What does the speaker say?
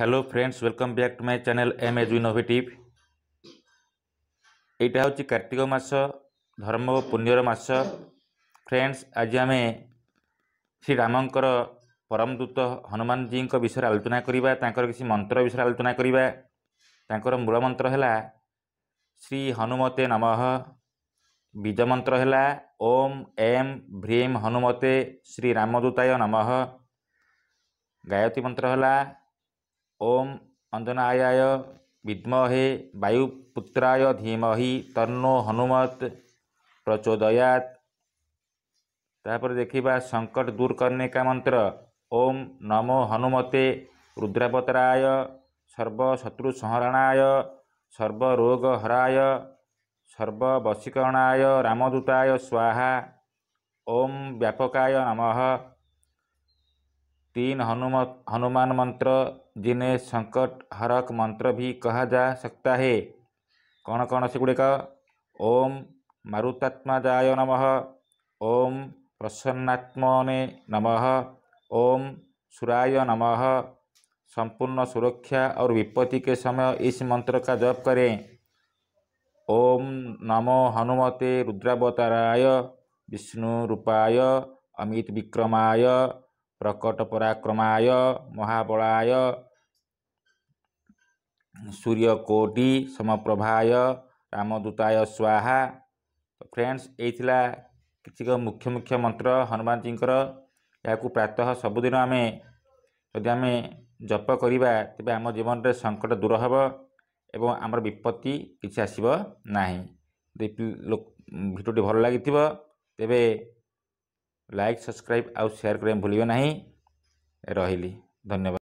hello friends welcome back to my channel M edge innovative এইটা হচ্ছে কার্তিক মাস ধর্ম ও পুণ্যর মাস friends আজ আমি শ্রীরামঙ্কর পরমদূত হনুমানজীঙ্ক বিষয়ে আলোচনা করা তাঁর কিছু মন্ত্র বিষয়ে আলোচনা করা তাঁর মূলমন্ত্র হল শ্রী হনুমতে নমঃ বীজমন্ত্র হল ওম এম ভ্রীম হনুমতে শ্রীরামদূতায় নমঃ গায়ত্রী মন্ত্র হলা ओम अञ्जनाय विमे वायुपुत्राय धीम तन्नो हनुमत प्रचोद तापर देखा मंत्र ओम नमो हनुमते सर्व रोग हराय सर्व सर्वशत्रुसंरनाय रामदूताय स्वाहा ओम व्यापकाय नमः तीन हनुमत हनुमान मंत्र जिन्हें संकट हरक मंत्र भी कहा जा सकता है कौन कौन से गुड़िक ओम जाय नम ओम प्रसन्नात्मने नम ओम सुराय नम संपूर्ण सुरक्षा और विपत्ति के समय इस मंत्र का जप करें ओम नमो हनुमते रुद्रावताराय विष्णु रूपाय अमित विक्रमाय ପ୍ରକଟ ପରାକ୍ରମାୟ ମହାବଳାୟ ସୂର୍ଯ୍ୟକୋଟି ସମପ୍ରଭାୟ ରାମଦୂତାୟ ସ୍ୱାହା ଫ୍ରେଣ୍ଡସ୍ ଏଇ ଥିଲା କିଛି ମୁଖ୍ୟ ମୁଖ୍ୟ ମନ୍ତ୍ର ହନୁମାନଜୀଙ୍କର ଏହାକୁ ପ୍ରାୟତଃ ସବୁଦିନ ଆମେ ଯଦି ଆମେ ଜପ କରିବା ତେବେ ଆମ ଜୀବନରେ ସଙ୍କଟ ଦୂର ହେବ ଏବଂ ଆମର ବିପତ୍ତି କିଛି ଆସିବ ନାହିଁ ଯଦି ଭିଡ଼ିଓଟି ଭଲ ଲାଗିଥିବ ତେବେ लाइक सब्सक्राइब आउ शेयर करें भूलो ना रही धन्यवाद